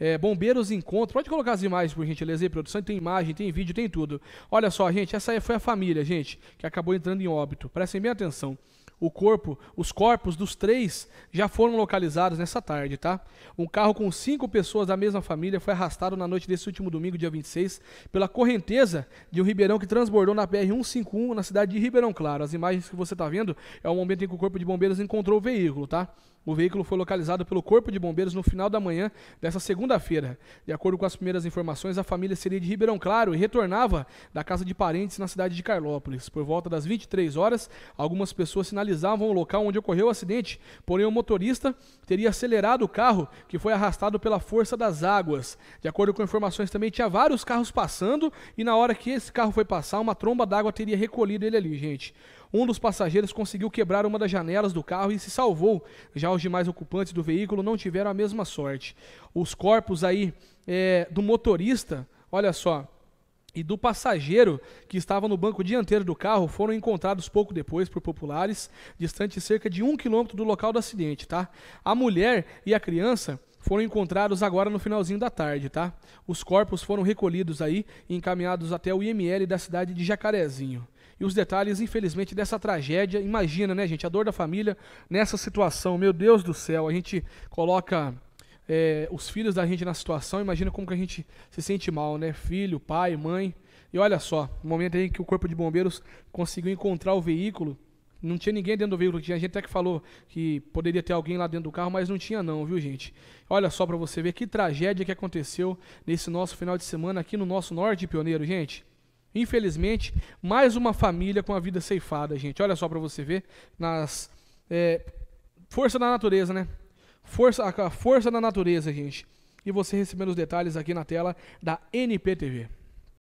É, bombeiros Encontro. Pode colocar as imagens, por gentileza, aí, produção. Tem imagem, tem vídeo, tem tudo. Olha só, gente, essa aí foi a família, gente, que acabou entrando em óbito. Prestem bem atenção. O corpo, os corpos dos três já foram localizados nessa tarde, tá? Um carro com cinco pessoas da mesma família foi arrastado na noite desse último domingo, dia 26, pela correnteza de um ribeirão que transbordou na BR-151 na cidade de Ribeirão Claro. As imagens que você está vendo é o momento em que o corpo de bombeiros encontrou o veículo, tá? O veículo foi localizado pelo Corpo de Bombeiros no final da manhã dessa segunda-feira. De acordo com as primeiras informações, a família seria de Ribeirão Claro e retornava da casa de parentes na cidade de Carlópolis. Por volta das 23 horas, algumas pessoas sinalizavam o local onde ocorreu o acidente, porém o motorista teria acelerado o carro, que foi arrastado pela força das águas. De acordo com informações também, tinha vários carros passando e na hora que esse carro foi passar, uma tromba d'água teria recolhido ele ali, gente. Um dos passageiros conseguiu quebrar uma das janelas do carro e se salvou. Já os demais ocupantes do veículo não tiveram a mesma sorte. Os corpos aí é, do motorista, olha só, e do passageiro que estava no banco dianteiro do carro foram encontrados pouco depois por populares, distante cerca de um quilômetro do local do acidente, tá? A mulher e a criança foram encontrados agora no finalzinho da tarde, tá? Os corpos foram recolhidos aí e encaminhados até o IML da cidade de Jacarezinho e os detalhes, infelizmente, dessa tragédia. Imagina, né, gente, a dor da família nessa situação. Meu Deus do céu, a gente coloca é, os filhos da gente na situação, imagina como que a gente se sente mal, né? Filho, pai, mãe. E olha só, no momento em que o Corpo de Bombeiros conseguiu encontrar o veículo, não tinha ninguém dentro do veículo. Tinha gente até que falou que poderia ter alguém lá dentro do carro, mas não tinha não, viu gente? Olha só para você ver que tragédia que aconteceu nesse nosso final de semana aqui no nosso norte pioneiro, gente. Infelizmente, mais uma família com a vida ceifada, gente. Olha só para você ver. Nas, é, força da natureza, né? Força, a força da natureza, gente. E você recebendo os detalhes aqui na tela da NPTV.